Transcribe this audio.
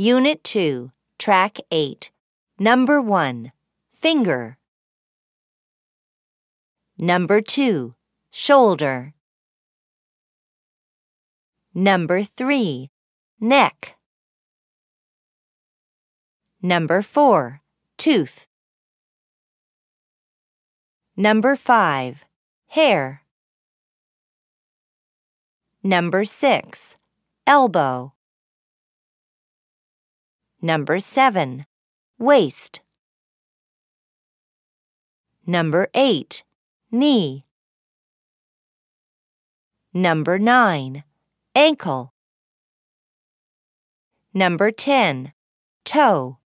Unit 2, Track 8, Number 1, Finger. Number 2, Shoulder. Number 3, Neck. Number 4, Tooth. Number 5, Hair. Number 6, Elbow. Number 7. Waist. Number 8. Knee. Number 9. Ankle. Number 10. Toe.